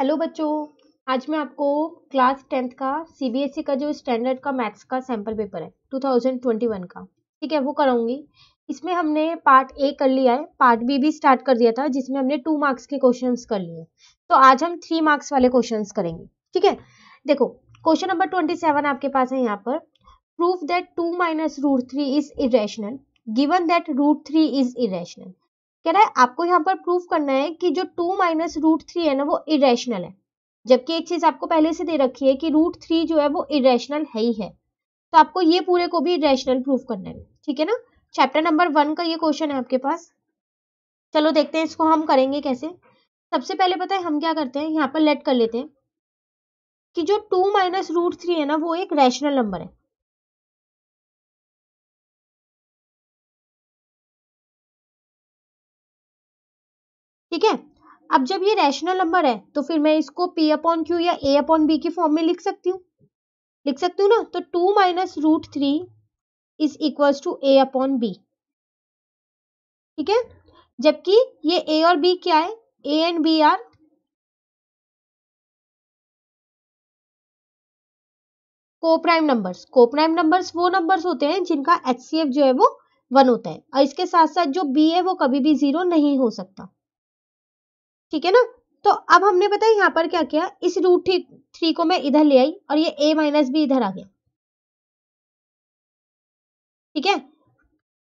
Hello बच्चों आज मैं आपको क्लास टेंथ का सीबीएसई e का जो स्टैंडर्ड का मैथ्स का सैम्पल पेपर है 2021 का ठीक है वो कराऊंगी इसमें हमने पार्ट ए कर लिया है पार्ट बी भी स्टार्ट कर दिया था जिसमें हमने टू मार्क्स के क्वेश्चंस कर लिए तो आज हम थ्री मार्क्स वाले क्वेश्चन करेंगे ठीक है देखो क्वेश्चन नंबर ट्वेंटी सेवन आपके पास है यहाँ पर proof that two minus root three is irrational given that root three is irrational कह रहा है आपको यहाँ पर प्रूफ करना है कि जो टू माइनस रूट थ्री है ना वो इरेशनल है जबकि एक चीज आपको पहले से दे रखी है कि रूट थ्री जो है वो इरेशनल है ही है तो आपको ये पूरे को भी इरेशनल प्रूफ करना है ठीक है ना चैप्टर नंबर वन का ये क्वेश्चन है आपके पास चलो देखते हैं इसको हम करेंगे कैसे सबसे पहले पता है हम क्या करते हैं यहाँ पर लेट कर लेते हैं कि जो टू माइनस रूट थ्री है ना वो एक रैशनल नंबर है ठीक है अब जब ये रैशनल नंबर है तो फिर मैं इसको p अपॉन क्यू या a अपॉन बी के फॉर्म में लिख सकती हूँ लिख सकती हूँ ना तो two minus root three is equal to A upon B ठीक है जबकि ये a और b क्या है a and b are coprime numbers prime numbers वो नंबर्स होते हैं जिनका एच जो है वो वन होता है और इसके साथ साथ जो बी है वो कभी भी जीरो नहीं हो सकता ठीक है ना तो अब हमने पता है यहाँ पर क्या किया इस रूट थ्री को मैं इधर ले आई और ये ए माइनस बी इधर आ गया ठीक है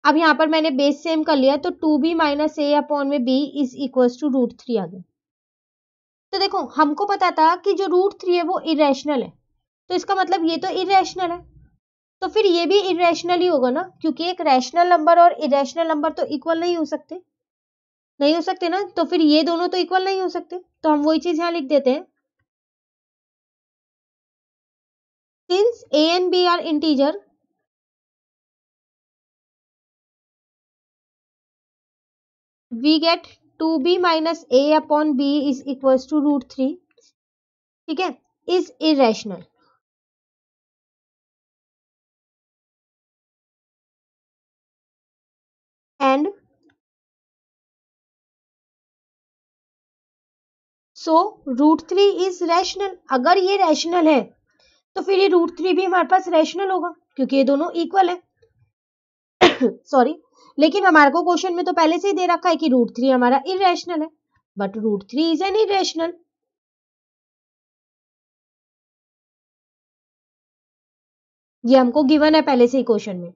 अब यहाँ पर मैंने बेस सेम कर लिया तो two B minus A upon में B is equal to root three आ गया तो देखो हमको पता था कि जो रूट थ्री है वो इरेशनल है तो इसका मतलब ये तो इरेशनल है तो फिर ये भी इरेशनल ही होगा ना क्योंकि एक रैशनल नंबर और इरेशनल नंबर तो इक्वल नहीं हो सकते नहीं हो सकते ना तो फिर ये दोनों तो इक्वल नहीं हो सकते तो हम वही चीज यहाँ लिख देते हैं since A and B are integer we get two B minus A upon B is equal to root three ठीक है is irrational and so root three is rational अगर ये रैशनल है तो फिर ये रूट थ्री भी हमारे पास रैशनल होगा क्योंकि ये दोनों इक्वल है सॉरी लेकिन हमारे को क्वेश्चन में तो पहले से ही दे रखा है कि रूट थ्री हमारा इरेशनल है but root three is an irrational ये हमको गिवन है पहले से ही क्वेश्चन में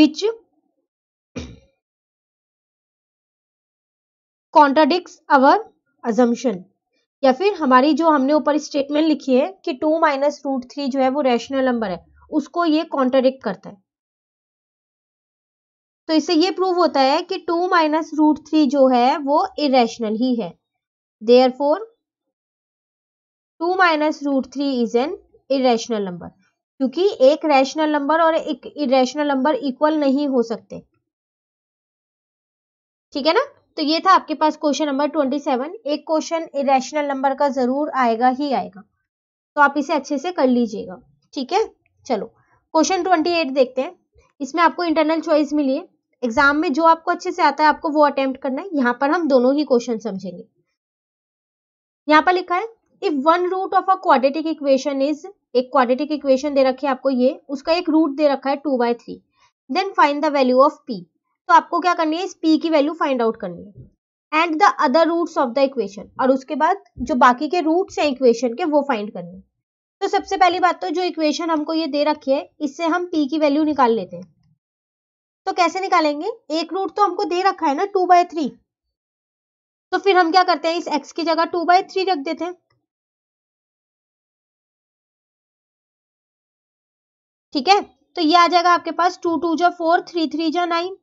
विच कॉन्ट्राडिक्स अवर अजम्पन या फिर हमारी जो हमने ऊपर स्टेटमेंट लिखी है कि टू माइनस रूट थ्री जो है वो रैशनल नंबर है उसको ये कॉन्ट्राडिक्ट करता है तो इससे ये प्रूव होता है कि टू माइनस रूट थ्री जो है वो इेशनल ही है therefore two minus root three is an irrational number क्योंकि एक रैशनल नंबर और एक इेशनल नंबर इक्वल नहीं हो सकते ठीक है ना तो ये था आपके पास क्वेश्चन नंबर ट्वेंटी सेवन एक क्वेश्चन इरेशनल नंबर का जरूर आएगा ही आएगा तो आप इसे अच्छे से कर लीजिएगा ठीक है चलो क्वेश्चन ट्वेंटी एट देखते हैं इसमें आपको इंटरनल चॉइस मिली है एग्जाम में जो आपको अच्छे से आता है आपको वो अटेम्प्ट करना है यहाँ पर हम दोनों ही क्वेश्चन समझेंगे यहाँ पर लिखा है if one root of a quadratic equation is एक क्वाड्रेटिक इक्वेशन दे रखी है आपको ये उसका एक रूट दे रखा है two by three then find the value of P तो आपको क्या करनी है इस पी की वैल्यू फाइंड आउट करनी है and the other roots of the equation और उसके बाद जो बाकी के रूट्स हैं इक्वेशन के वो फाइंड करने तो सबसे पहली बात तो जो इक्वेशन हमको ये दे रखी है इससे हम पी की वैल्यू निकाल लेते हैं तो कैसे निकालेंगे एक रूट तो हमको दे रखा है ना टू बाय थ्री तो फिर हम क्या करते हैं इस एक्स की जगह टू बाय थ्री रख देते हैं ठीक है तो ये आ जाएगा आपके पास टू टू जो फोर थ्री थ्री जो नाइन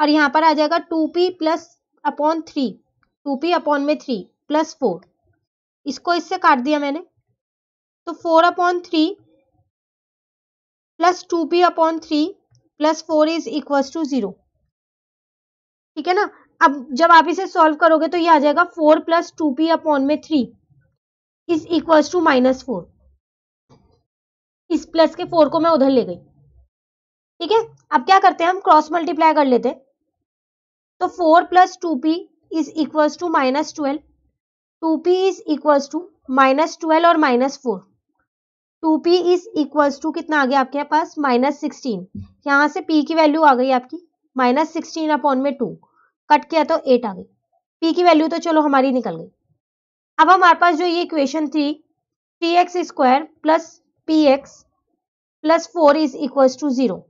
और यहाँ पर आ जाएगा two P plus upon three two P upon में थ्री प्लस फोर इसको इससे काट दिया मैंने तो four upon three plus two P upon three plus four is equal to zero ठीक है ना अब जब आप इसे सॉल्व करोगे तो ये आ जाएगा four plus two P upon में three is equal to minus four इस प्लस के फोर को मैं उधर ले गई ठीक है अब क्या करते हैं हम क्रॉस मल्टीप्लाई कर लेते हैं तो four plus two p is equal to minus twelve two p is equal to minus twelve और minus four two p is equal to कितना आ गया आपके पास माइनस सिक्सटीन यहाँ से पी की वैल्यू आ गई आपकी माइनस सिक्सटीन अपॉन में टू कट किया तो एट आ गई पी की वैल्यू तो चलो हमारी निकल गई अब हमारे पास जो ये इक्वेशन थी three x square plus p x plus four is equal to zero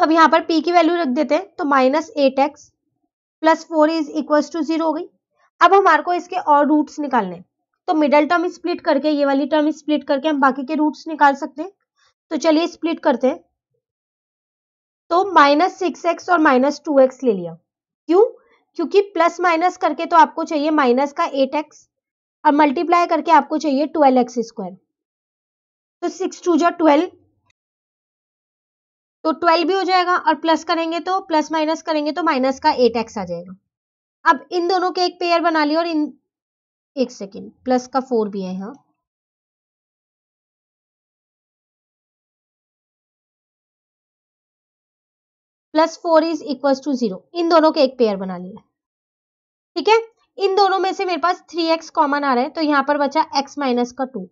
तो अब यहाँ पर p की वैल्यू रख देते हैं तो minus eight x plus four is equal to zero हो गई अब हमारे को इसके और रूट्स निकालने तो मिडल टर्म स्प्लिट करके ये वाली टर्म स्प्लिट करके हम बाकी के रूट्स निकाल सकते हैं तो चलिए स्प्लिट करते हैं तो माइनस सिक्स एक्स और माइनस टू एक्स ले लिया क्यों क्योंकि प्लस माइनस करके तो आपको चाहिए माइनस का एट एक्स और मल्टीप्लाई करके आपको चाहिए ट्वेल्व एक्स स्क्वायर तो सिक्स टू जो ट्वेल्व तो ट्वेल्व भी हो जाएगा और प्लस करेंगे तो प्लस माइनस करेंगे तो माइनस का एट एक्स आ जाएगा अब इन दोनों के एक पेयर बना लिया और इन एक सेकेंड प्लस का फोर भी है यहाँ plus four is equal to zero इन दोनों के एक पेयर बना लिया ठीक है इन दोनों में से मेरे पास थ्री एक्स कॉमन आ रहा है तो यहाँ पर बचा एक्स माइनस का टू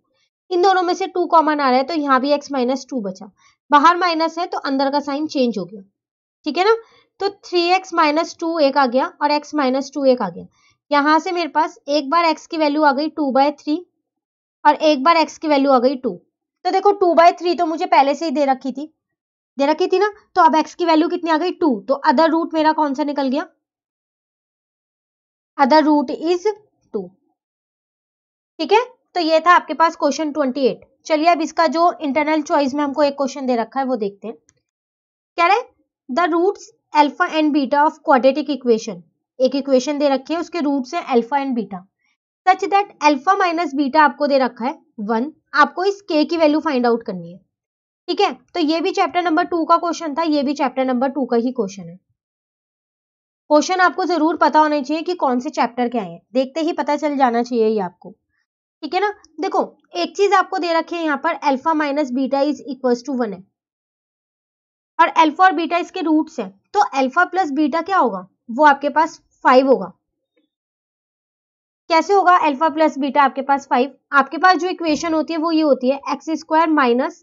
इन दोनों में से टू कॉमन आ रहा है तो यहाँ भी एक्स माइनस टू बचा बाहर माइनस है तो अंदर का साइन चेंज हो गया ठीक है ना तो थ्री एक्स माइनस टू एक आ गया और एक्स माइनस टू एक आ गया यहां से मेरे पास एक बार एक्स की वैल्यू आ गई टू बाय थ्री और एक बार एक्स की वैल्यू आ गई टू तो देखो टू बाय थ्री तो मुझे पहले से ही दे रखी थी दे रखी थी ना तो अब एक्स की वैल्यू कितनी आ गई टू तो अदर रूट मेरा कौन सा निकल गया अदर रूट इज टू ठीक है तो ये था आपके पास क्वेश्चन ट्वेंटी एट चलिए अब इसका जो इंटरनल चॉइस में हमको एक क्वेश्चन दे रखा है वो देखते हैं कह रहे the roots alpha and beta of quadratic equation एक इक्वेशन दे रखी है उसके रूट्स हैं alpha and beta such that alpha minus beta आपको दे रखा है वन आपको इस के की वैल्यू फाइंड आउट करनी है ठीक है तो ये भी चैप्टर नंबर टू का क्वेश्चन था ये भी चैप्टर नंबर टू का ही क्वेश्चन है क्वेश्चन आपको जरूर पता होना चाहिए कि कौन से चैप्टर के आए हैं देखते ही पता चल जाना चाहिए ये आपको ठीक है ना देखो एक चीज आपको दे रखी है यहाँ पर alpha minus beta is equal to one है और अल्फा और बीटा इसके रूट्स हैं तो अल्फा प्लस बीटा क्या होगा वो आपके पास फाइव होगा कैसे होगा अल्फा प्लस बीटा आपके पास फाइव आपके पास जो इक्वेशन होती है वो ये होती है x square minus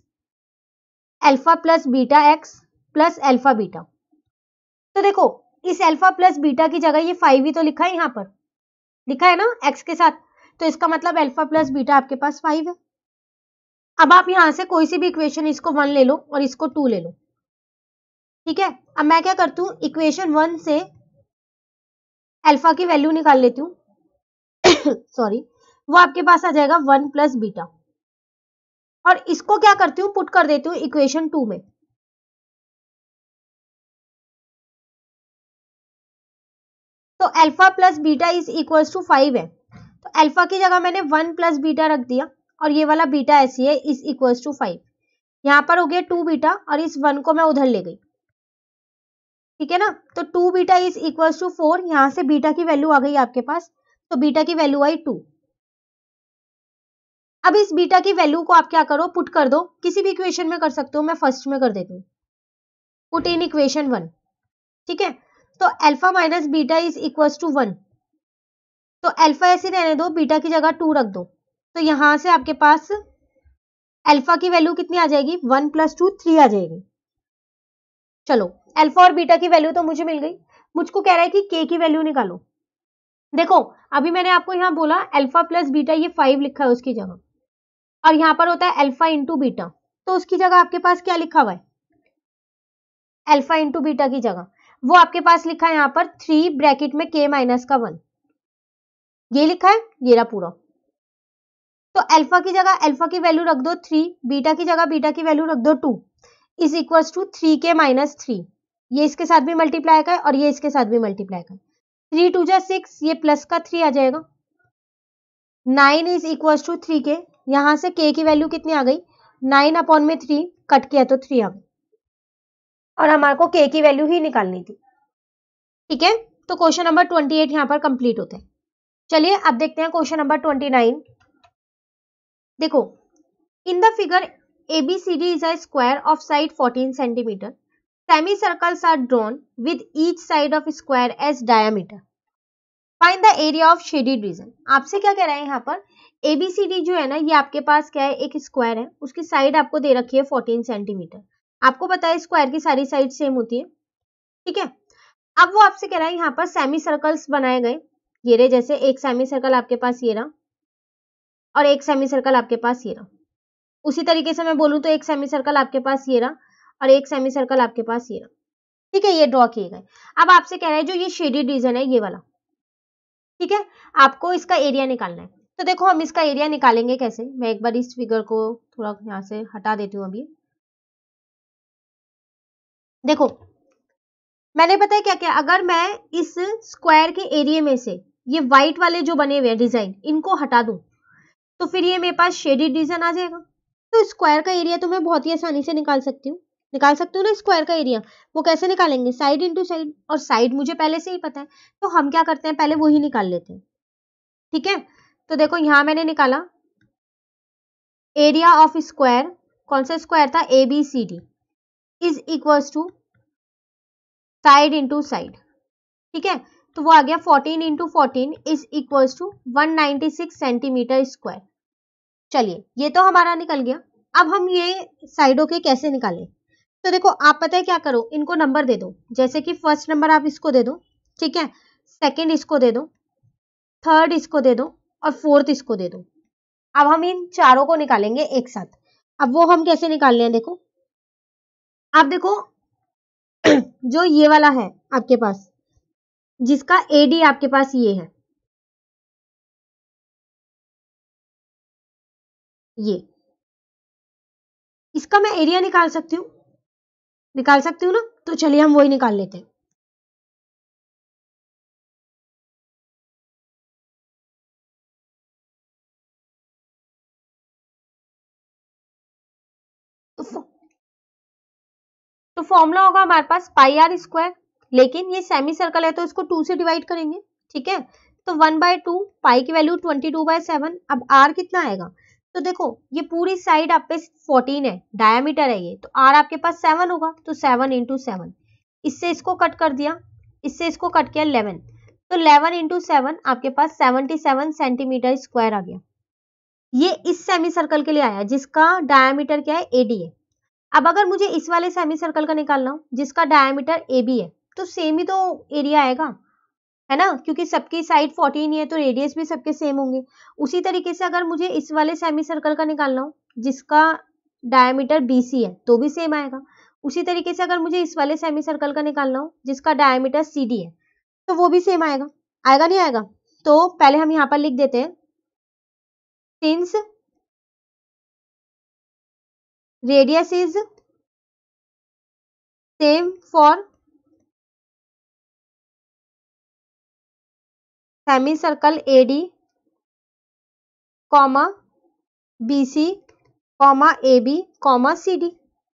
alpha plus beta x plus alpha beta तो देखो इस एल्फा प्लस बीटा की जगह ये फाइव ही तो लिखा है यहाँ पर लिखा है ना एक्स के साथ तो इसका मतलब अल्फा प्लस बीटा आपके पास फाइव है अब आप यहां से कोई सी भी इक्वेशन इसको वन ले लो और इसको टू ले लो ठीक है अब मैं क्या करती हूँ इक्वेशन वन से अल्फा की वैल्यू निकाल लेती हूँ सॉरी वो आपके पास आ जाएगा वन प्लस बीटा और इसको क्या करती हूँ पुट कर देती हूँ इक्वेशन टू में तो alpha plus beta is equals to five है अल्फा की जगह मैंने वन प्लस बीटा रख दिया और ये वाला बीटा ऐसी है इज इक्वल टू फाइव यहाँ पर हो गया टू बीटा और इस वन को मैं उधर ले गई ठीक है ना तो two beta is equal to four यहाँ से बीटा की वैल्यू आ गई आपके पास तो बीटा की वैल्यू आई टू अब इस बीटा की वैल्यू को आप क्या करो पुट कर दो किसी भी इक्वेशन में कर सकते हो मैं फर्स्ट में कर देती हूँ पुट इन इक्वेशन वन ठीक है तो alpha minus beta is equal to one तो अल्फा ऐसे रहने दो बीटा की जगह टू रख दो तो यहां से आपके पास अल्फा की वैल्यू कितनी आ जाएगी वन प्लस टू थ्री आ जाएगी चलो अल्फा और बीटा की वैल्यू तो मुझे मिल गई मुझको कह रहा है कि के की वैल्यू निकालो देखो अभी मैंने आपको यहां बोला अल्फा प्लस बीटा ये फाइव लिखा है उसकी जगह और यहां पर होता है अल्फा इंटू बीटा तो उसकी जगह आपके पास क्या लिखा हुआ है अल्फा इंटू बीटा की जगह वो आपके पास लिखा है यहां पर थ्री ब्रैकेट में के माइनस का वन ये लिखा है ये रहा पूरा तो अल्फा की जगह अल्फा की वैल्यू रख दो थ्री बीटा की जगह बीटा की वैल्यू रख दो two is equal to three के माइनस थ्री ये इसके साथ भी मल्टीप्लाई का और ये इसके साथ भी मल्टीप्लाई का थ्री टू जा सिक्स ये प्लस का थ्री आ जाएगा nine is equal to three के यहां से के की वैल्यू कितनी आ गई नाइन अपॉन में थ्री कट किया तो थ्री आ गई और हमारे को के की वैल्यू ही निकालनी थी ठीक है तो क्वेश्चन नंबर ट्वेंटी एट यहाँ पर कंप्लीट होता है चलिए अब देखते हैं क्वेश्चन नंबर ट्वेंटी नाइन देखो in the figure is a square of side fourteen centimetre semi circles are drawn with each side of square as diameter. Find the area of shaded region आपसे क्या कह रहे हैं यहाँ पर D जो है ना ये आपके पास क्या है एक स्क्वायर है उसकी साइड आपको दे रखी है फोर्टीन सेंटीमीटर आपको पता है स्क्वायर की सारी साइड सेम होती है ठीक है अब वो आपसे कह रहा है यहाँ पर सेमी सर्कल्स बनाए गए ये रहे जैसे एक सेमी सर्कल आपके पास ये रहा और एक सेमी सर्कल आपके पास ये रहा उसी तरीके से मैं बोलूँ तो एक सेमी सर्कल आपके पास ये रहा और एक सेमी सर्कल आपके पास ये रहा ठीक है ये ड्रॉ किए गए अब आपसे कह रहे हैं जो ये शेडेड रीजन है ये वाला ठीक है आपको इसका एरिया निकालना है तो देखो हम इसका एरिया निकालेंगे कैसे मैं एक बार इस फिगर को थोड़ा यहाँ से हटा देती हूँ अभी देखो मैंने बताया क्या क्या अगर मैं इस स्क्वायर के एरिया में से ये व्हाइट वाले जो बने हुए डिजाइन इनको हटा दू तो फिर ये मेरे पास शेडेड डिजाइन आ जाएगा तो स्क्वायर का एरिया तो मैं बहुत ही आसानी से निकाल सकती हूँ निकाल सकती हूँ ना स्क्वायर का एरिया वो कैसे निकालेंगे साइड इंटू साइड और साइड मुझे पहले से ही पता है तो हम क्या करते हैं पहले वो ही निकाल लेते हैं ठीक है तो देखो यहां मैंने निकाला एरिया ऑफ स्क्वायर कौन सा स्क्वायर था A B C D is equals to side into side ठीक है तो वो आ गया 14 into fourteen is equal to one centimetre square चलिए ये तो हमारा निकल गया अब हम ये साइडों के कैसे निकालें तो देखो आप पता है क्या करो इनको नंबर दे दो जैसे कि फर्स्ट नंबर आप इसको दे दो ठीक है सेकेंड इसको दे दो थर्ड इसको दे दो और फोर्थ इसको दे दो अब हम इन चारों को निकालेंगे एक साथ अब वो हम कैसे निकाल लें देखो आप देखो जो ये वाला है आपके पास जिसका एडी आपके पास ये है ये इसका मैं एरिया निकाल सकती हूं निकाल सकती हूं ना तो चलिए हम वही निकाल लेते हैं तो, तो फॉर्मूला होगा हमारे पास पाई आर स्क्वायर लेकिन ये सेमी सर्कल है तो इसको टू से डिवाइड करेंगे ठीक है तो वन बाय टू पाई की value twenty two by seven अब आर कितना आएगा तो देखो ये पूरी साइड आप पे फोर्टीन है डायमीटर है ये तो आर आपके पास सेवन होगा तो सेवन इंटू सेवन इससे इसको कट कर दिया इससे इसको कट किया इलेवन तो इलेवन इंटू सेवन आपके पास सेवनटी सेवन सेंटीमीटर स्क्वायर आ गया ये इस सेमी सर्कल के लिए आया जिसका डायामीटर क्या है ए डी है अब अगर मुझे इस वाले सेमी सर्कल का निकालना हो जिसका डायामीटर ए बी है तो सेम ही तो एरिया आएगा है ना क्योंकि सबकी साइड फोर्टीन ही है तो रेडियस भी सबके सेम होंगे उसी तरीके से अगर मुझे इस वाले सेमी सर्कल का निकालना हो जिसका डायमीटर बीसी है तो भी सेम आएगा उसी तरीके से अगर मुझे इस वाले सेमी सर्कल का निकालना हो जिसका डायमीटर सीडी है तो वो भी सेम आएगा आएगा नहीं आएगा तो पहले हम यहाँ पर लिख देते हैं since radius is same for semi circle A D comma B C comma A B comma C D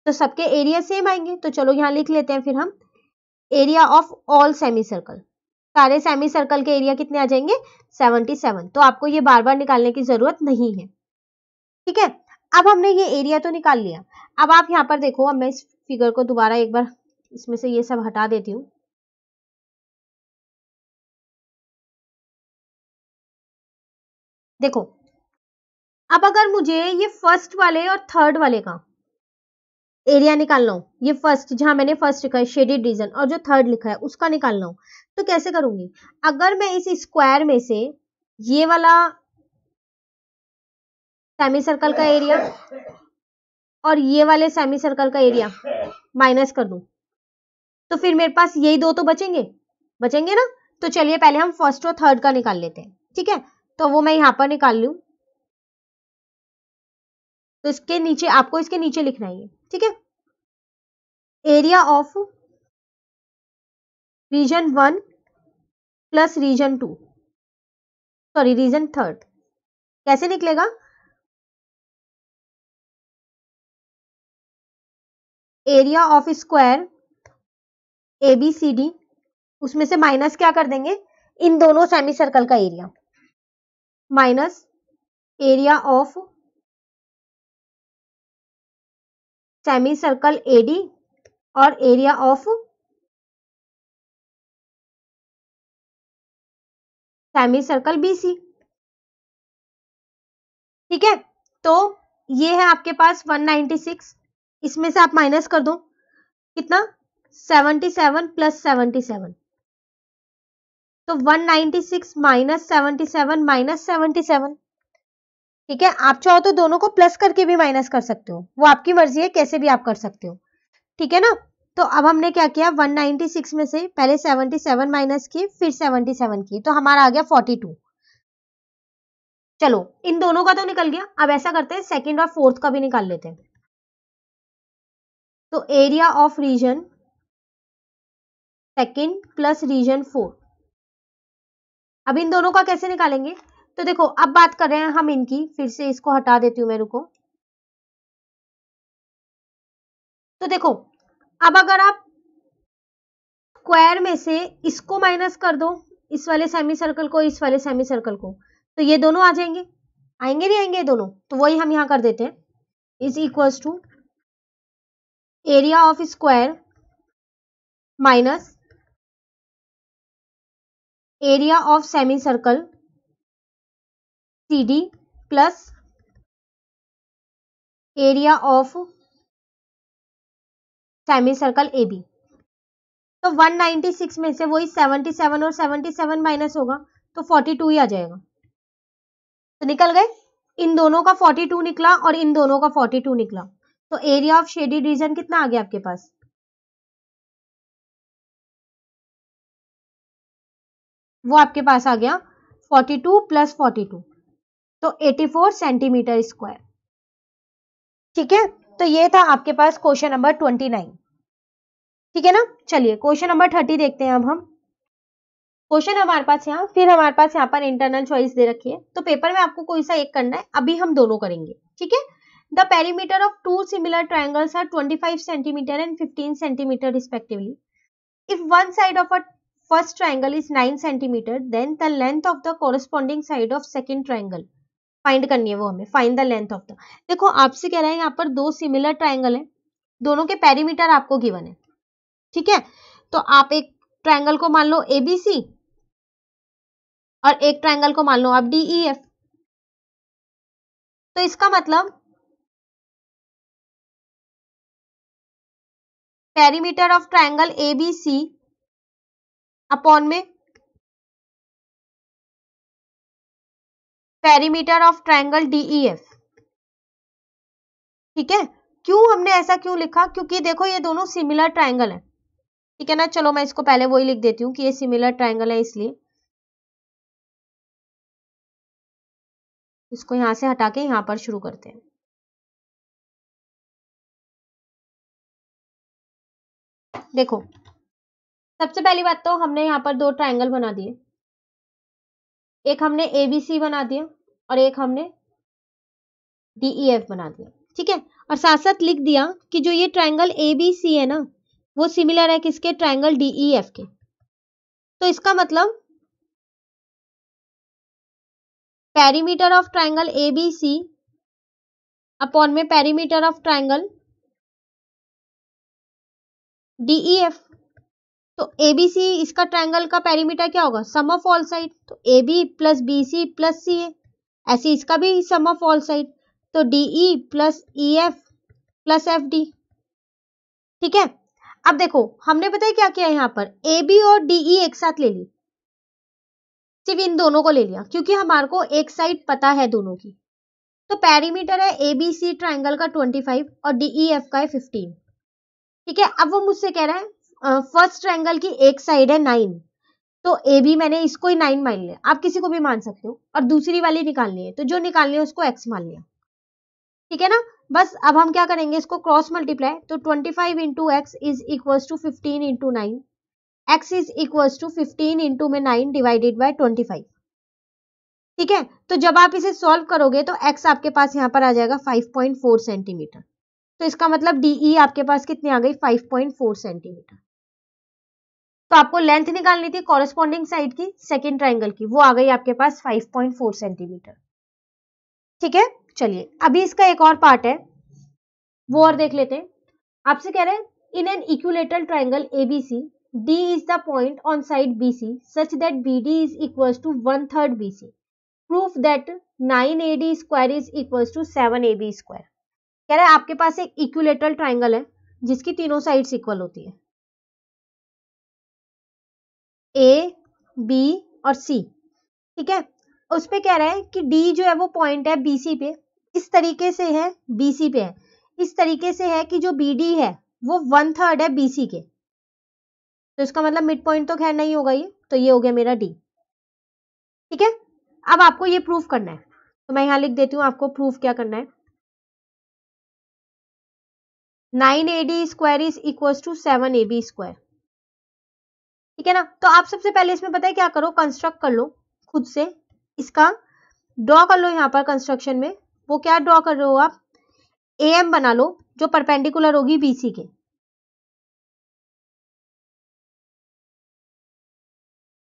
तो सबके एरिया सेम आएंगे तो चलो यहाँ लिख लेते हैं फिर हम area of all semi circle सारे सेमी सर्कल के एरिया कितने आ जाएंगे 77 तो आपको ये बार बार निकालने की जरूरत नहीं है ठीक है अब हमने ये एरिया तो निकाल लिया अब आप यहाँ पर देखो अब मैं इस फिगर को दोबारा एक बार इसमें से ये सब हटा देती हूँ देखो अब अगर मुझे ये फर्स्ट वाले और थर्ड वाले का एरिया निकालना हो ये फर्स्ट जहां मैंने फर्स्ट लिखा है शेडेड रीजन और जो थर्ड लिखा है उसका निकालना हो तो कैसे करूंगी अगर मैं इस स्क्वायर में से ये वाला सेमी सर्कल का एरिया और ये वाले सेमी सर्कल का एरिया माइनस कर दूं तो फिर मेरे पास यही दो तो बचेंगे बचेंगे ना तो चलिए पहले हम फर्स्ट और थर्ड का निकाल लेते हैं ठीक है तो वो मैं यहाँ पर निकाल लूँ तो इसके नीचे आपको इसके नीचे लिखना है ठीक है area of region one plus region two sorry region third कैसे निकलेगा area of square A B C D उसमें से माइनस क्या कर देंगे इन दोनों सेमी सर्कल का area minus area of semi circle AD और area semi circle B BC ठीक है तो ये है आपके पास 196 इसमें से आप माइनस कर दो कितना 77 प्लस 77 तो 196 ninety six minus seventy seven minus seventy seven ठीक है आप चाहो तो दोनों को प्लस करके भी माइनस कर सकते हो वो आपकी मर्जी है कैसे भी आप कर सकते हो ठीक है ना तो अब हमने क्या किया 196 में से पहले 77 माइनस की फिर 77 की तो हमारा आ गया 42 चलो इन दोनों का तो निकल गया अब ऐसा करते हैं सेकंड और फोर्थ का भी निकाल लेते हैं तो area of region second plus region fourth अब इन दोनों का कैसे निकालेंगे तो देखो अब बात कर रहे हैं हम इनकी फिर से इसको हटा देती हूं मैं रुको तो देखो अब अगर आप स्क्वायर में से इसको माइनस कर दो इस वाले सेमी सर्कल को इस वाले सेमी सर्कल को तो ये दोनों आ जाएंगे आएंगे नहीं आएंगे दोनों तो वही हम यहां कर देते हैं is equals to area of square minus area of circle C D plus area of semi circle A B तो 196 में से वही 77 और 77 माइनस होगा तो 42 ही आ जाएगा तो निकल गए इन दोनों का 42 निकला और इन दोनों का 42 निकला तो एरिया ऑफ शेडी रीजन कितना आ गया आपके पास वो आपके पास आ गया 42 टू प्लस फोर्टी तो 84 सेंटीमीटर स्क्वायर ठीक है तो ये था आपके पास क्वेश्चन नंबर 29 ठीक है ना चलिए क्वेश्चन नंबर 30 देखते हैं अब हम क्वेश्चन हमारे पास यहाँ फिर हमारे पास यहाँ पर इंटरनल चॉइस दे रखी है तो पेपर में आपको कोई सा एक करना है अभी हम दोनों करेंगे ठीक है the perimeter of two similar triangles twenty 25 centimetre and 15 centimetre respectively if one side of a First triangle is 9 centimetre Then the length of the corresponding side of second triangle. Find करनी है वो हमें find the length of the देखो आपसे कह रहा है यहाँ पर दो सिमिलर ट्राइंगल है दोनों के पेरीमीटर आपको गिवन है ठीक है तो आप एक ट्राइंगल को मान लो एबीसी और एक ट्राइंगल को मान लो आप डीईएफ e तो इसका मतलब perimeter of triangle ABC upon में पेरीमीटर ऑफ ट्रायंगल डीईएफ ठीक है क्यों हमने ऐसा क्यों लिखा क्योंकि देखो ये दोनों सिमिलर ट्रायंगल है ठीक है ना चलो मैं इसको पहले वही लिख देती हूँ कि ये सिमिलर ट्रायंगल है इसलिए इसको यहां से हटा के यहां पर शुरू करते हैं देखो सबसे पहली बात तो हमने यहाँ पर दो ट्राइंगल बना दिए एक हमने एबीसी बना दिया और एक हमने डीईएफ e बना दिया ठीक है और साथ साथ लिख दिया कि जो ये ट्राइंगल एबीसी है ना वो सिमिलर है किसके ट्राइंगल डीईएफ e के तो इसका मतलब perimeter of triangle ABC upon में पैरीमीटर ऑफ ट्राइंगल डीईएफ तो ए बी सी इसका ट्रायंगल का पेरीमीटर क्या होगा सम ऑफ ऑल साइड तो A B plus B C plus C A ऐसे इसका भी सम ऑफ ऑल साइड तो D E plus E F plus F D ठीक है अब देखो हमने पता है क्या किया यहाँ पर ए बी और डी ई e एक साथ ले ली सिर्फ इन दोनों को ले लिया क्योंकि हमारे को एक साइड पता है दोनों की तो पेरीमीटर है ए बी सी ट्राइंगल का ट्वेंटी फाइव और डी ई एफ का है फिफ्टीन ठीक है अब वो मुझसे कह रहा है फर्स्ट ट्रायंगल की एक साइड है नाइन तो ए बी मैंने इसको ही नाइन मान लिया आप किसी को भी मान सकते हो और दूसरी वाली निकालनी है तो जो निकालनी है उसको एक्स मान लिया ठीक है ना बस अब हम क्या करेंगे इसको क्रॉस मल्टीप्लाई तो twenty five into x is equal to fifteen into nine x is equal to fifteen into में nine divided by twenty five ठीक है तो जब आप इसे सॉल्व करोगे तो एक्स आपके पास यहाँ पर आ जाएगा फाइव पॉइंट फोर सेंटीमीटर तो इसका मतलब डी ई e आपके पास कितनी आ गई फाइव पॉइंट फोर सेंटीमीटर तो आपको लेंथ निकालनी थी कॉरेस्पॉन्डिंग साइड की सेकेंड ट्राइंगल की वो आ गई आपके पास 5.4 सेंटीमीटर ठीक है चलिए अभी इसका एक और पार्ट है वो और देख लेते हैं आपसे कह रहे हैं in an equilateral triangle ABC D is the point on side B C such that B D is equal to one third B C proof that nine A D square is equal to seven A B square कह रहे हैं आपके पास एक इक्यूलेटर triangle है जिसकी तीनों sides equal होती है ए बी और सी ठीक है उस पर कह रहा है कि डी जो है वो पॉइंट है बी सी पे इस तरीके से है बी सी पे है इस तरीके से है कि जो बी डी है वो वन थर्ड है बी सी के तो इसका मतलब मिड पॉइंट तो खैर नहीं होगा ये तो ये हो गया मेरा डी ठीक है अब आपको ये प्रूफ करना है तो मैं यहाँ लिख देती हूँ आपको प्रूफ क्या करना है nine A D square is equal to seven A B square ठीक है ना तो आप सबसे पहले इसमें पता है क्या करो कंस्ट्रक्ट कर लो खुद से इसका ड्रॉ कर लो यहाँ पर कंस्ट्रक्शन में वो क्या ड्रॉ कर रहे हो आप ए एम बना लो जो परपेंडिकुलर होगी बीसी के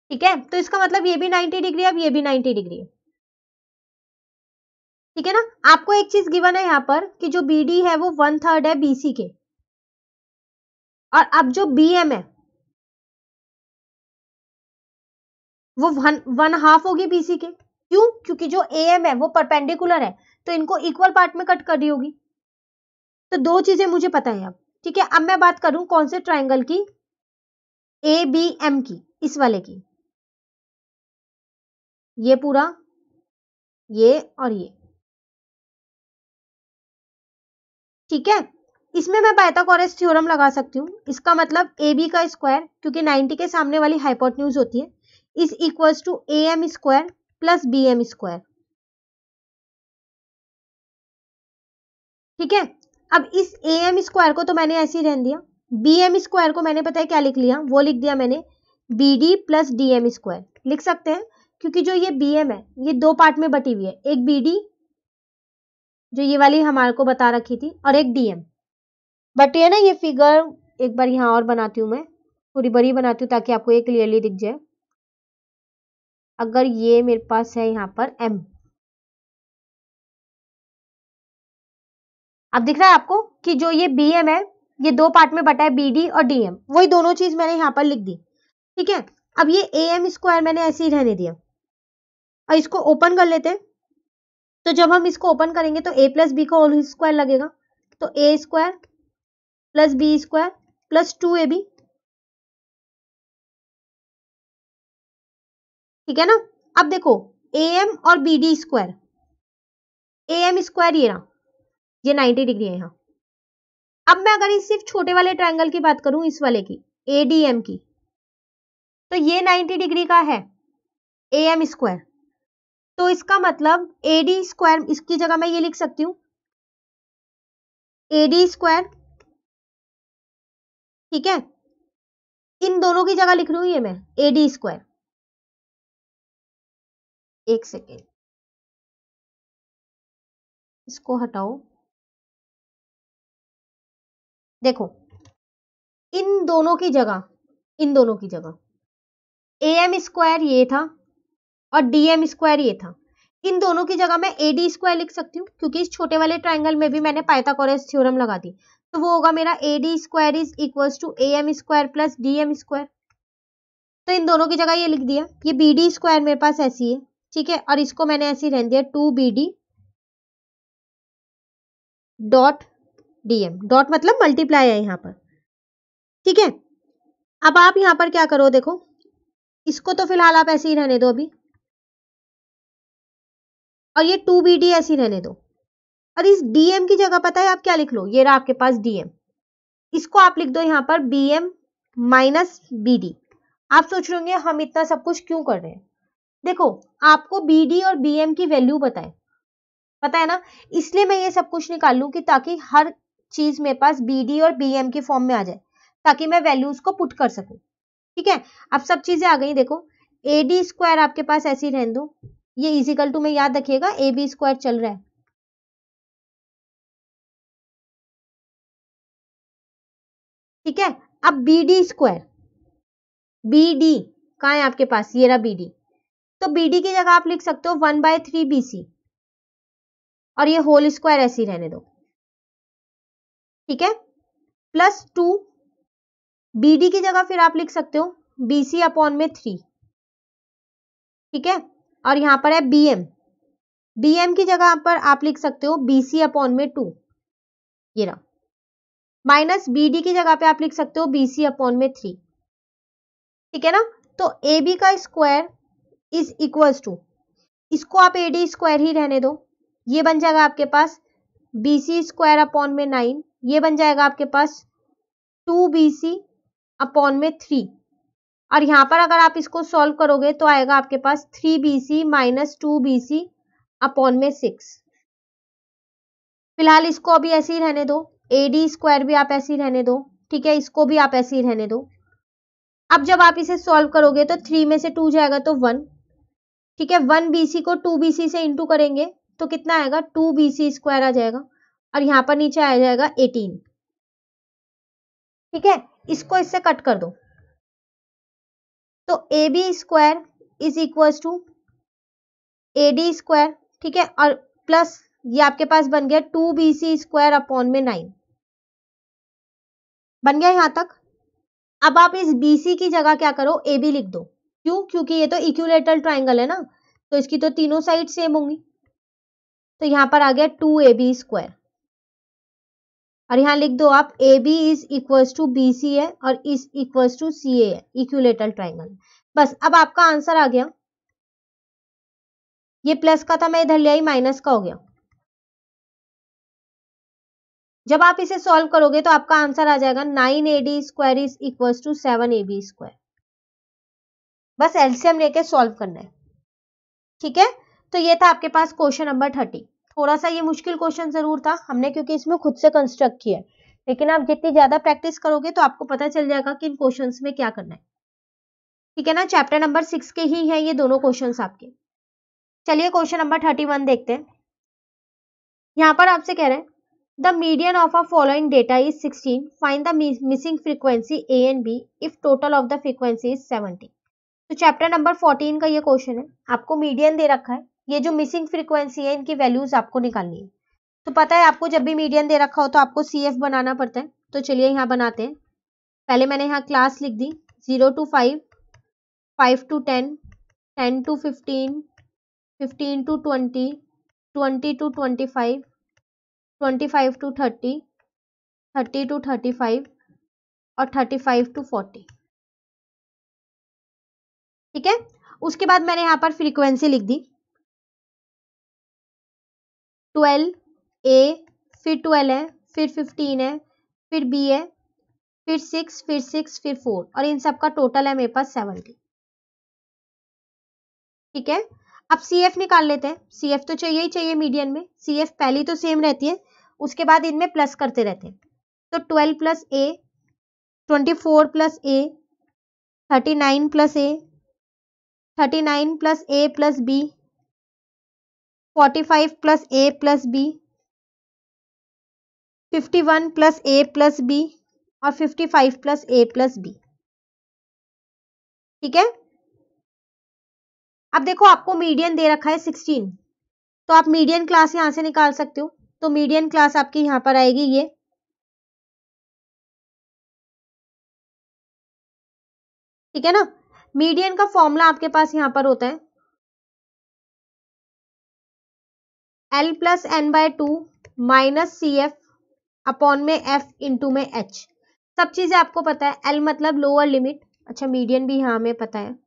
ठीक है तो इसका मतलब ये भी 90 डिग्री है अब ये भी 90 डिग्री है ठीक है ना आपको एक चीज गिवन है यहाँ पर कि जो बी डी है वो वन थर्ड है बीसी के और अब जो बी एम है वो वन वन हाफ होगी बीसी के क्यों क्योंकि जो ए एम है वो परपेंडिकुलर है तो इनको इक्वल पार्ट में कट कर रही होगी तो दो चीजें मुझे पता है अब ठीक है अब मैं बात करूं कौन से ट्राइंगल की ए बी एम की इस वाले की ये पूरा ये और ये ठीक है इसमें मैं पाइथागोरस थ्योरम लगा सकती हूँ इसका मतलब ए बी का स्क्वायर क्योंकि 90 के सामने वाली हाइपोटन्यूज होती है is equal to A M square plus B M square ठीक है अब इस ए एम स्क्वायर को तो मैंने ऐसे ही रहने दिया बी एम स्क्वायर को मैंने पता है क्या लिख लिया वो लिख दिया मैंने B D plus D M square लिख सकते हैं क्योंकि जो ये बी एम है ये दो पार्ट में बटी हुई है एक बी डी जो ये वाली हमारे को बता रखी थी और एक डी एम बट ये ना ये फिगर एक बार यहाँ और बनाती हूँ मैं थोड़ी बड़ी बनाती हूँ ताकि आपको ये क्लियरली दिख जाए अगर ये मेरे पास है यहाँ पर m अब दिख रहा है आपको कि जो ये बी एम है ये दो पार्ट में बटा है बी डी और डी एम वही दोनों चीज मैंने यहाँ पर लिख दी ठीक है अब ये ए एम स्क्वायर मैंने ऐसे ही रहने दिया और इसको ओपन कर लेते हैं तो जब हम इसको ओपन करेंगे तो ए प्लस बी का होल स्क्वायर लगेगा तो A square plus B square plus two A B ठीक है ना अब देखो ए एम और B D square A M square ये ना ये 90 डिग्री है यहाँ अब मैं अगर इस सिर्फ छोटे वाले ट्रायंगल की बात करूं इस वाले की ए डी एम की तो ये 90 डिग्री का है ए एम स्क्वायर तो इसका मतलब ए डी स्क्वायर इसकी जगह मैं ये लिख सकती हूँ ए डी स्क्वायर ठीक है इन दोनों की जगह लिख रही हूँ ये मैं ए डी स्क्वायर एक सेकेंड इसको हटाओ देखो इन दोनों की जगह इन दोनों की जगह ए एम स्क्वायर ये था और डी एम स्क्वायर ये था इन दोनों की जगह मैं ए डी स्क्वायर लिख सकती हूँ क्योंकि इस छोटे वाले ट्राइंगल में भी मैंने पाइथागोरस थ्योरम लगा दी तो वो होगा मेरा A D square is equal to A M square plus D M square तो इन दोनों की जगह ये लिख दिया ये बी डी स्क्वायर मेरे पास ऐसी है ठीक है और इसको मैंने ऐसे रहने दिया two B D dot DM dot मतलब मल्टीप्लाई है यहाँ पर ठीक है अब आप यहाँ पर क्या करो देखो इसको तो फिलहाल आप ऐसे ही रहने दो अभी और ये टू बी डी ऐसे ही रहने दो और इस डीएम की जगह पता है आप क्या लिख लो ये रहा आपके पास डीएम इसको आप लिख दो यहाँ पर B M minus B D आप सोच रहे होंगे हम इतना सब कुछ क्यों कर रहे हैं देखो आपको बी डी और बी एम की वैल्यू पता है पता है ना इसलिए मैं ये सब कुछ निकाल लू कि ताकि हर चीज मेरे पास बी डी और बी एम के फॉर्म में आ जाए ताकि मैं वैल्यूज को पुट कर सकूं ठीक है अब सब चीजें आ गई देखो ए डी स्क्वायर आपके पास ऐसी रहने दो ये इजिकल टू में याद रखिएगा ए बी स्क्वायर चल रहा है ठीक है अब B D square B D कहा है आपके पास ये रहा बी डी तो बी डी की जगह आप लिख सकते हो one by three B C और ये होल स्क्वायर ऐसी रहने दो ठीक है प्लस टू बी डी की जगह फिर आप लिख सकते हो बी सी अपॉन में थ्री ठीक है और यहां पर है बी एम बी एम की जगह पर आप लिख सकते हो बी सी अपॉन में टू ये रहा माइनस बी डी की जगह पे आप लिख सकते हो बी सी अपॉन में थ्री ठीक है ना तो ए बी का स्क्वायर इज इक्वल टू इसको आप एडी स्क्वायर ही रहने दो ये बन जाएगा आपके पास बी सी स्क्वायर अपॉन में नाइन ये बन जाएगा आपके पास टू बी सी अपॉन में थ्री और यहाँ पर अगर आप इसको सॉल्व करोगे तो आएगा आपके पास three B C minus two B C upon में सिक्स फिलहाल इसको अभी ऐसे ही रहने दो ए डी स्क्वायर भी आप ऐसे ही रहने दो ठीक है इसको भी आप ऐसे ही रहने दो अब जब आप इसे सॉल्व करोगे तो थ्री में से टू जाएगा तो वन ठीक है वन बीसी को टू सी से इंटू करेंगे तो कितना आएगा टू सी स्क्वायर आ जाएगा और यहाँ पर नीचे आ जाएगा एटीन ठीक है इसको इससे कट कर दो तो A B square is equal to A D square ठीक है और प्लस ये आपके पास बन गया two B C square upon में नाइन बन गया यहां तक अब आप इस बी सी की जगह क्या करो ए बी लिख दो क्यों क्योंकि ये तो इक्यूलेटर ट्राइंगल है ना तो इसकी तो तीनों साइड सेम होंगी तो यहाँ पर आ गया टू ए बी स्क्वायर और यहाँ लिख दो आप A B is equals to B C है और is equals to C A है इक्यूलेटर ट्राइंगल बस अब आपका आंसर आ गया ये प्लस का था मैं इधर ले आई माइनस का हो गया जब आप इसे सॉल्व करोगे तो आपका आंसर आ जाएगा nine A D square is equal to seven A B square बस एलसीएम लेके सॉल्व करना है ठीक है तो ये था आपके पास क्वेश्चन नंबर थर्टी थोड़ा सा ये मुश्किल क्वेश्चन जरूर था हमने क्योंकि इसमें खुद से कंस्ट्रक्ट किया है लेकिन आप जितनी ज्यादा प्रैक्टिस करोगे तो आपको पता चल जाएगा कि इन क्वेश्चन में क्या करना है ठीक है ना चैप्टर नंबर सिक्स के ही है ये दोनों क्वेश्चन आपके चलिए क्वेश्चन नंबर थर्टी वन देखते हैं यहाँ पर आपसे कह रहे हैं the median of a following data is sixteen find the missing frequency A and B if total of the frequency is seventeen तो चैप्टर नंबर फोर्टीन का ये क्वेश्चन है आपको मीडियन दे रखा है ये जो मिसिंग फ्रीक्वेंसी है इनकी वैल्यूज आपको निकालनी है तो पता है आपको जब भी मीडियन दे रखा हो तो आपको सी एफ बनाना पड़ता है तो चलिए यहाँ बनाते हैं पहले मैंने यहाँ क्लास लिख दी zero to five five to ten ten to fifteen fifteen to twenty twenty to twenty five twenty five to thirty thirty to thirty five और थर्टी फाइव टू फोर्टी ठीक है उसके बाद मैंने यहाँ पर फ्रीक्वेंसी लिख दी ट्वेल्व ए फिर ट्वेल्व है फिर फिफ्टीन है फिर बी है फिर सिक्स फिर सिक्स फिर फोर और इन सब का टोटल है मेरे पास सेवनटी ठीक है अब सी एफ निकाल लेते हैं सी एफ तो चाहिए ही चाहिए मीडियन में सी एफ पहली तो सेम रहती है उसके बाद इनमें प्लस करते रहते हैं तो twelve plus A twenty four plus A thirty nine plus A thirty nine plus A plus B forty five plus A plus B fifty one plus A plus B और fifty five plus A plus B ठीक है अब देखो आपको median दे रखा है sixteen तो आप मीडियन क्लास यहां से निकाल सकते हो तो मीडियन क्लास आपकी यहां पर आएगी ये ठीक है ना मीडियन का फॉर्मूला आपके पास यहां पर होता है L plus N by two minus C F upon में एफ इंटू में एच सब चीजें आपको पता है एल मतलब लोअर लिमिट अच्छा मीडियन भी यहां में पता है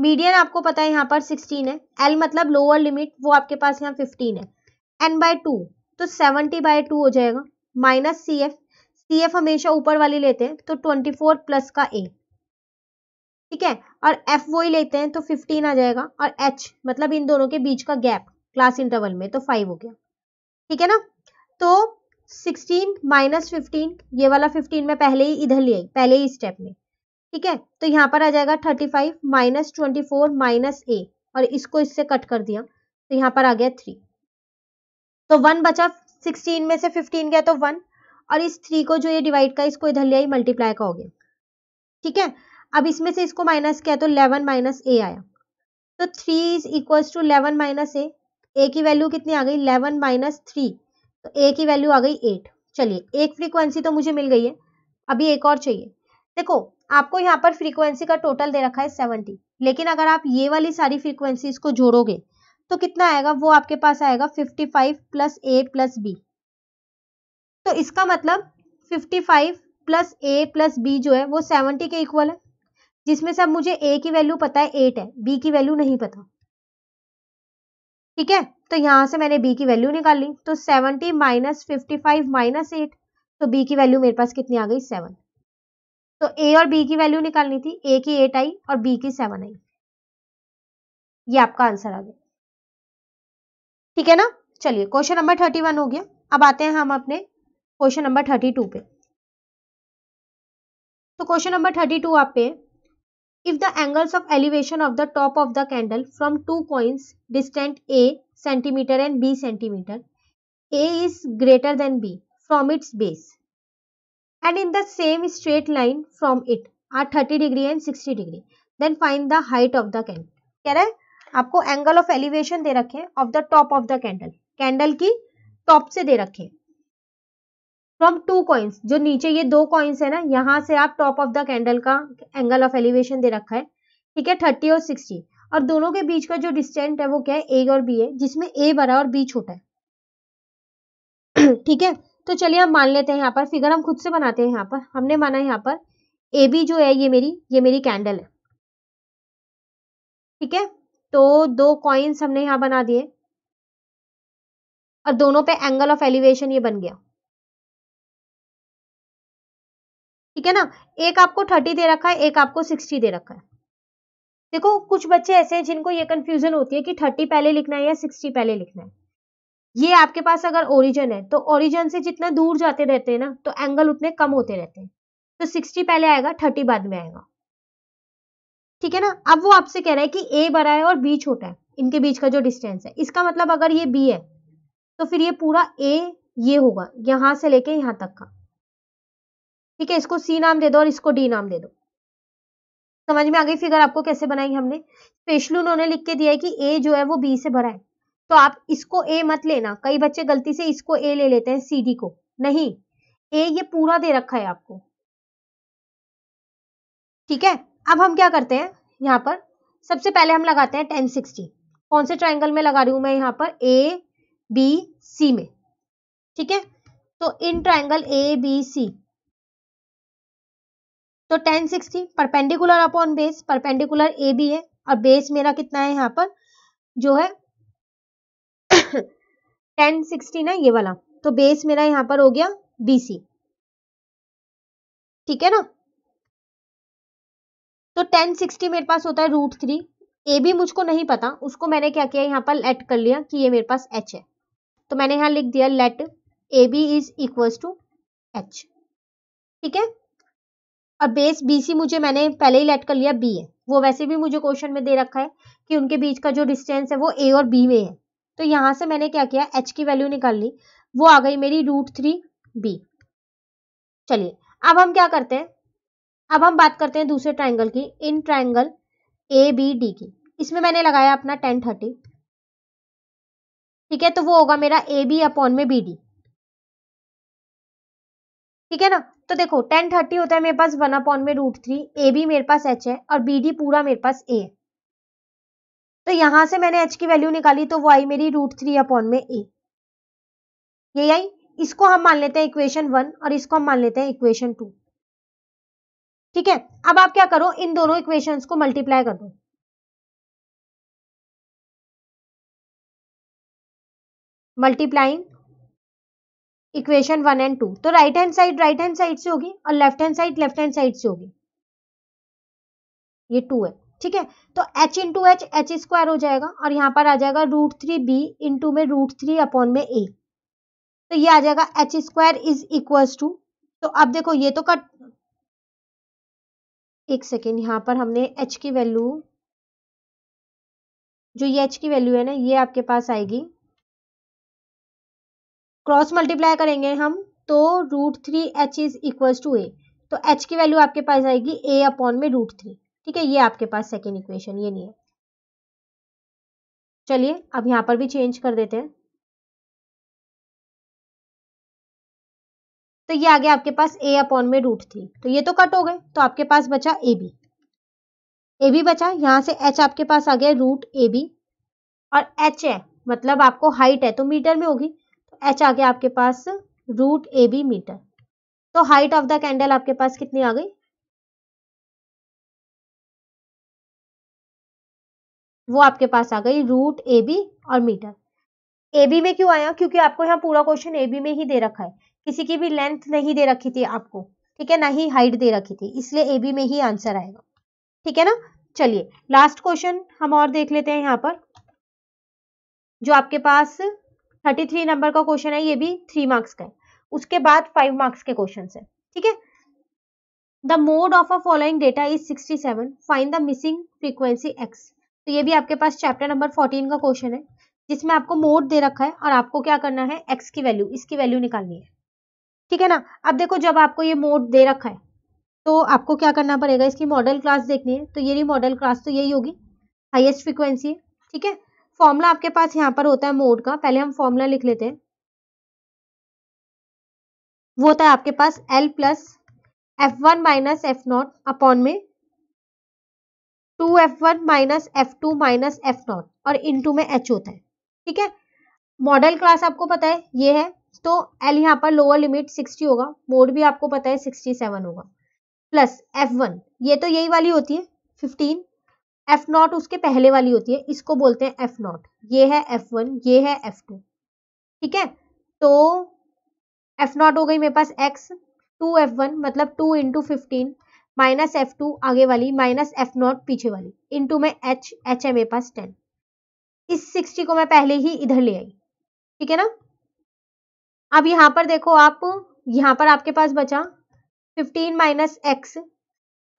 मीडियन आपको पता है यहाँ पर 16 है एल मतलब लोअर लिमिट वो आपके पास यहाँ 15 है एन बाय टू तो 70 बाय टू हो जाएगा minus C F C F हमेशा ऊपर वाली लेते हैं तो ट्वेंटी फोर प्लस का ए ठीक है और एफ वही लेते हैं तो फिफ्टीन आ जाएगा और एच मतलब इन दोनों के बीच का गैप क्लास इंटरवल में तो फाइव हो गया ठीक है ना तो सिक्सटीन माइनस फिफ्टीन ये वाला फिफ्टीन में पहले ही इधर लिए पहले ही स्टेप में ठीक है तो यहाँ पर आ जाएगा thirty five minus twenty four minus A और इसको इससे कट कर दिया तो यहाँ पर आ गया थ्री तो वन बचा सिक्सटीन में से फिफ्टीन गया तो वन और इस थ्री को जो ये डिवाइड का इसको इधर लिया मल्टीप्लाई का हो गया ठीक है अब इसमें से इसको माइनस किया तो इलेवन माइनस ए आया तो three is equals to eleven minus A A की वैल्यू कितनी आ गई इलेवन माइनस थ्री तो ए की वैल्यू आ गई एट चलिए एक फ्रीक्वेंसी तो मुझे मिल गई है अभी एक और चाहिए देखो आपको यहाँ पर फ्रीक्वेंसी का टोटल दे रखा है सेवनटी लेकिन अगर आप ये वाली सारी फ्रीक्वेंसी को जोड़ोगे तो कितना आएगा वो आपके पास आएगा fifty five plus A plus B तो इसका मतलब 55 प्लस ए प्लस बी जो है वो 70 के इक्वल है जिसमें से अब मुझे ए की वैल्यू पता है एट है बी की वैल्यू नहीं पता ठीक है तो यहां से मैंने बी की वैल्यू निकाल ली तो 70 minus fifty five minus eight तो बी की वैल्यू मेरे पास कितनी आ गई सेवन तो ए और बी की वैल्यू निकालनी थी ए की एट आई और बी की सेवन आई ये आपका आंसर आ गया ठीक है ना चलिए क्वेश्चन नंबर थर्टी वन हो गया अब आते हैं हम अपने क्वेश्चन नंबर थर्टी टू पे तो क्वेश्चन नंबर थर्टी टू आप पे if the angles of elevation of the top of the candle from two point distant A centimeter and B centimeter A is greater than B from its base and in the same straight line from it are thirty degree and sixty degree then find the height of the candle कह रहे हैं आपको angle of elevation दे रखे of the top of the candle candle की top से दे रखें फ्रॉम टू कॉइन्स जो नीचे ये दो कॉइन्स है ना यहाँ से आप टॉप ऑफ द कैंडल का एंगल ऑफ एलिवेशन दे रखा है ठीक है थर्टी और सिक्सटी और दोनों के बीच का जो डिस्टेंट है वो क्या है ए और बी है जिसमें ए बड़ा और बी छोटा है ठीक है तो चलिए हम मान लेते हैं यहाँ पर फिगर हम खुद से बनाते हैं यहाँ पर हमने माना है यहाँ पर ए बी जो है ये मेरी ये मेरी कैंडल है ठीक है तो दो कॉइन्स हमने यहाँ बना दिए और दोनों पे एंगल ऑफ एलिवेशन ये बन गया ठीक है ना एक आपको थर्टी दे रखा है एक आपको सिक्सटी दे रखा है देखो कुछ बच्चे ऐसे हैं जिनको ये कंफ्यूजन होती है कि थर्टी पहले लिखना है या सिक्सटी पहले लिखना है ये आपके पास अगर ओरिजन है तो ओरिजन से जितना दूर जाते रहते हैं ना तो एंगल उतने कम होते रहते हैं तो सिक्सटी पहले आएगा थर्टी बाद में आएगा ठीक है ना अब वो आपसे कह रहा है कि ए बड़ा है और बी छोटा है इनके बीच का जो डिस्टेंस है इसका मतलब अगर ये बी है तो फिर ये पूरा ए ये होगा यहां से लेके यहां तक का ठीक है इसको सी नाम दे दो और इसको डी नाम दे दो समझ में आ गई फिगर आपको कैसे बनाई हमने स्पेशली उन्होंने लिख के दिया है कि ए जो है वो बी से भरा है तो आप इसको ए मत लेना कई बच्चे गलती से इसको ए ले लेते हैं सी डी को नहीं ए ये पूरा दे रखा है आपको ठीक है अब हम क्या करते हैं यहाँ पर सबसे पहले हम लगाते हैं टेन सिक्सटी कौन से ट्राइंगल में लगा रही हूं मैं यहाँ पर ए बी सी में ठीक है तो इन ट्राइंगल ए बी सी तो ten sixty perpendicular upon base perpendicular A B है और बेस मेरा कितना है यहाँ पर जो है टेन सिक्सटी ना ये वाला तो बेस मेरा यहाँ पर हो गया बी सी ठीक है ना तो टेन सिक्सटी मेरे पास होता है रूट थ्री ए बी मुझको नहीं पता उसको मैंने क्या किया यहाँ पर लेट कर लिया कि ये मेरे पास एच है तो मैंने यहाँ लिख दिया let A B is equal to H ठीक है और बेस बीसी मुझे मैंने पहले ही लेट कर लिया बी है वो वैसे भी मुझे क्वेश्चन में दे रखा है कि उनके बीच का जो डिस्टेंस है वो ए और बी में है तो यहाँ से मैंने क्या किया एच की वैल्यू निकाल ली वो आ गई मेरी रूट थ्री बी चलिए अब हम क्या करते हैं अब हम बात करते हैं दूसरे ट्राइंगल की in triangle A B D की इसमें मैंने लगाया अपना टेन थर्टी ठीक है तो वो होगा मेरा ए बी अपॉन में बी डी ठीक है ना तो देखो टेन थर्टी होता है मेरे पास वन अपॉन में रूट थ्री ए बी मेरे पास एच है और बी डी पूरा मेरे पास ए है तो यहां से मैंने एच की वैल्यू निकाली तो वो आई मेरी रूट थ्री अपॉन में ए ये आई इसको हम मान लेते हैं इक्वेशन वन और इसको हम मान लेते हैं इक्वेशन टू ठीक है अब आप क्या करो इन दोनों इक्वेशन को मल्टीप्लाई कर दो multiplying equation one and two तो right hand side right hand side से होगी और left hand side left hand side से होगी ये टू है ठीक है तो H into H H square हो जाएगा और यहाँ पर आ जाएगा रूट थ्री बी इंटू में रूट थ्री अपॉन में ए तो ये आ जाएगा H square is equal to तो अब देखो ये तो कट एक सेकेंड यहाँ पर हमने एच की वैल्यू जो ये एच की वैल्यू है ना ये आपके पास आएगी क्रॉस मल्टीप्लाई करेंगे हम तो root three H is equal to A तो एच की वैल्यू आपके पास आएगी ए अपॉन में रूट थ्री ठीक है ये आपके पास सेकेंड इक्वेशन ये नहीं है चलिए अब यहां पर भी चेंज कर देते हैं तो ये आ गया आपके पास ए अपॉन में रूट थ्री तो ये तो कट हो गए तो आपके पास बचा ए बी ए बी बचा यहां से एच आपके पास आ गया रूट ए बी और एच है मतलब आपको हाइट है तो मीटर में होगी एच आ गया आपके पास रूट ए बी मीटर तो हाइट ऑफ द कैंडल आपके पास कितनी आ गई वो आपके पास आ गई रूट ए बी और मीटर ए बी में क्यों आया क्योंकि आपको यहाँ पूरा क्वेश्चन ए बी में ही दे रखा है किसी की भी लेंथ नहीं दे रखी थी आपको ठीक है ना ही हाइट दे रखी थी इसलिए ए बी में ही आंसर आएगा ठीक है ना चलिए लास्ट क्वेश्चन हम और देख लेते हैं यहाँ पर जो आपके पास थर्टी थ्री नंबर का क्वेश्चन है ये भी थ्री मार्क्स का है उसके बाद फाइव मार्क्स के क्वेश्चन है ठीक है the mode of a following data is sixty seven find the missing frequency X तो ये भी आपके पास चैप्टर नंबर फोर्टीन का क्वेश्चन है जिसमें आपको मोड दे रखा है और आपको क्या करना है एक्स की वैल्यू इसकी वैल्यू निकालनी है ठीक है ना अब देखो जब आपको ये मोड दे रखा है तो आपको क्या करना पड़ेगा इसकी मॉडल क्लास देखनी है तो ये मॉडल क्लास तो यही होगी हाइएस्ट फ्रिक्वेंसी है ठीक है फॉर्मूला आपके पास यहाँ पर होता है मोड का पहले हम फॉर्मूला लिख लेते हैं वो होता है आपके पास L plus F one minus F not upon में two F one minus F two minus F not और इनटू में H होता है ठीक है मॉडल क्लास आपको पता है ये है तो L यहाँ पर लोअर लिमिट 60 होगा मोड भी आपको पता है 67 होगा प्लस एफ वन ये तो यही वाली होती है एफ नॉट उसके पहले वाली होती है इसको बोलते हैं एफ नॉट ये है एफ वन ये है एफ टू ठीक है तो एफ नॉट हो गई मेरे पास एक्स टू एफ वन मतलब two into fifteen minus F two आगे वाली माइनस एफ नॉट पीछे वाली इंटू में एच एच है मेरे पास टेन इस सिक्सटी को मैं पहले ही इधर ले आई ठीक है ना अब यहां पर देखो आप यहां पर आपके पास बचा फिफ्टीन माइनस एक्स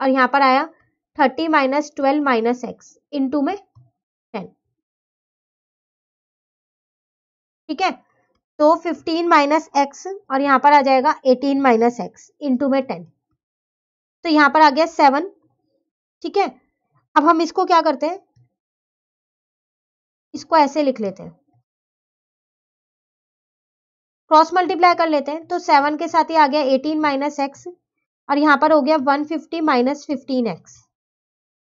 और यहां पर आया thirty minus twelve minus X into में टेन ठीक है तो फिफ्टीन माइनस एक्स और यहां पर आ जाएगा eighteen minus X into में टेन तो यहां पर आ गया सेवन ठीक है अब हम इसको क्या करते हैं इसको ऐसे लिख लेते हैं क्रॉस मल्टीप्लाई कर लेते हैं तो सेवन के साथ ही आ गया एटीन माइनस एक्स और यहां पर हो गया one fifty minus fifteen X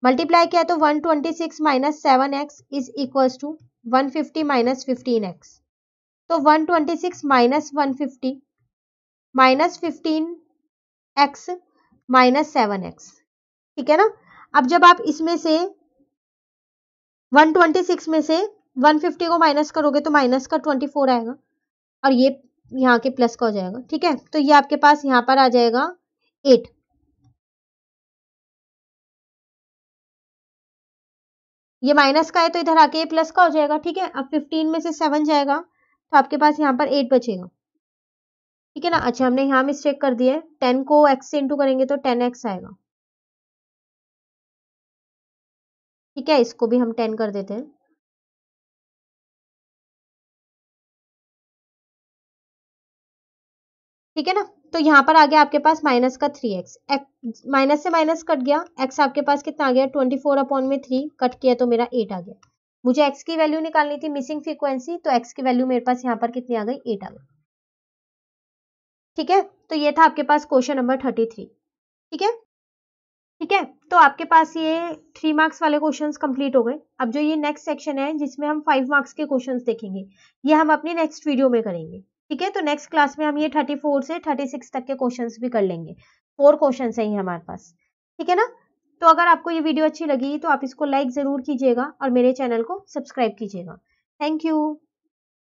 multiply किया तो one twenty six minus seven X is equal to one fifty minus fifteen X तो one twenty six minus one fifty minus fifteen X minus seven X ठीक है ना अब जब आप इसमें से 126 में से 150 को माइनस करोगे तो माइनस का 24 आएगा और ये यहाँ के प्लस का हो जाएगा ठीक है तो ये आपके पास यहाँ पर आ जाएगा एट ये माइनस का है तो इधर आके ये प्लस का हो जाएगा ठीक है अब फिफ्टीन में से सेवन जाएगा तो आपके पास यहाँ पर एट बचेगा ठीक है ना अच्छा हमने यहाँ मिस्टेक कर दिया है टेन को एक्स से इंटू करेंगे तो टेन एक्स आएगा ठीक है इसको भी हम टेन कर देते हैं ठीक है ना तो यहाँ पर आ गया आपके पास माइनस का थ्री एक्स माइनस से माइनस कट गया एक्स आपके पास कितना आ गया ट्वेंटी फोर अपॉन में थ्री कट किया तो मेरा एट आ गया मुझे एक्स की वैल्यू निकालनी थी मिसिंग फ्रीक्वेंसी तो एक्स की वैल्यू मेरे पास यहाँ पर कितनी आ गई एट आ गई ठीक है तो ये था आपके पास क्वेश्चन नंबर थर्टी थ्री ठीक है ठीक है तो आपके पास ये थ्री मार्क्स वाले क्वेश्चन कंप्लीट हो गए अब जो ये नेक्स्ट सेक्शन है जिसमें हम फाइव मार्क्स के क्वेश्चन देखेंगे ये हम अपने नेक्स्ट वीडियो में करेंगे ठीक है तो नेक्स्ट क्लास में हम ये थर्टी फोर से थर्टी सिक्स तक के क्वेश्चन भी कर लेंगे फोर क्वेश्चन है ही हमारे पास ठीक है ना तो अगर आपको ये वीडियो अच्छी लगी तो आप इसको लाइक ज़रूर कीजिएगा और मेरे चैनल को सब्सक्राइब कीजिएगा थैंक यू